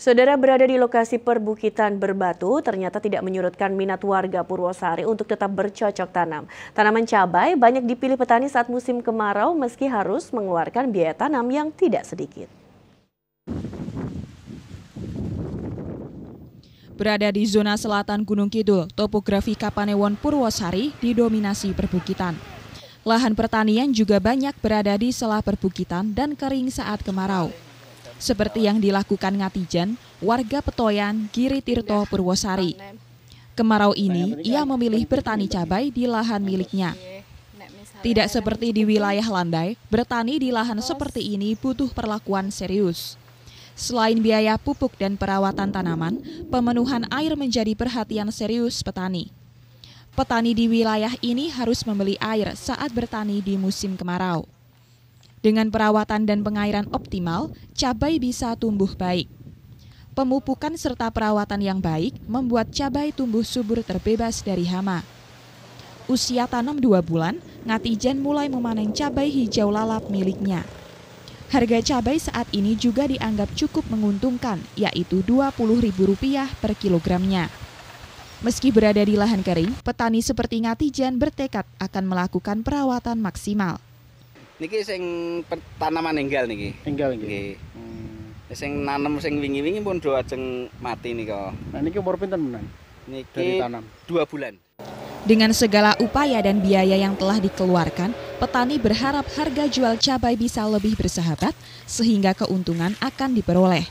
Saudara berada di lokasi perbukitan berbatu ternyata tidak menyurutkan minat warga Purwosari untuk tetap bercocok tanam. Tanaman cabai banyak dipilih petani saat musim kemarau meski harus mengeluarkan biaya tanam yang tidak sedikit. Berada di zona selatan Gunung Kidul, topografi Kapanewon Purwosari didominasi perbukitan. Lahan pertanian juga banyak berada di selah perbukitan dan kering saat kemarau seperti yang dilakukan Ngatijen, warga Petoyan, Giri Tirto, Purwosari. Kemarau ini, ia memilih bertani cabai di lahan miliknya. Tidak seperti di wilayah landai, bertani di lahan seperti ini butuh perlakuan serius. Selain biaya pupuk dan perawatan tanaman, pemenuhan air menjadi perhatian serius petani. Petani di wilayah ini harus membeli air saat bertani di musim kemarau. Dengan perawatan dan pengairan optimal, cabai bisa tumbuh baik. Pemupukan serta perawatan yang baik membuat cabai tumbuh subur terbebas dari hama. Usia tanam dua bulan, Ngatijen mulai memanen cabai hijau lalap miliknya. Harga cabai saat ini juga dianggap cukup menguntungkan, yaitu Rp20.000 per kilogramnya. Meski berada di lahan kering, petani seperti Ngatijen bertekad akan melakukan perawatan maksimal niki sing tanaman enggal niki enggal niki. hmm. sing nanem sing wingi-wingi pun do ajeng mati niko. nah niki umur pinten menan niki Dari tanam dua bulan dengan segala upaya dan biaya yang telah dikeluarkan, petani berharap harga jual cabai bisa lebih bersahabat sehingga keuntungan akan diperoleh.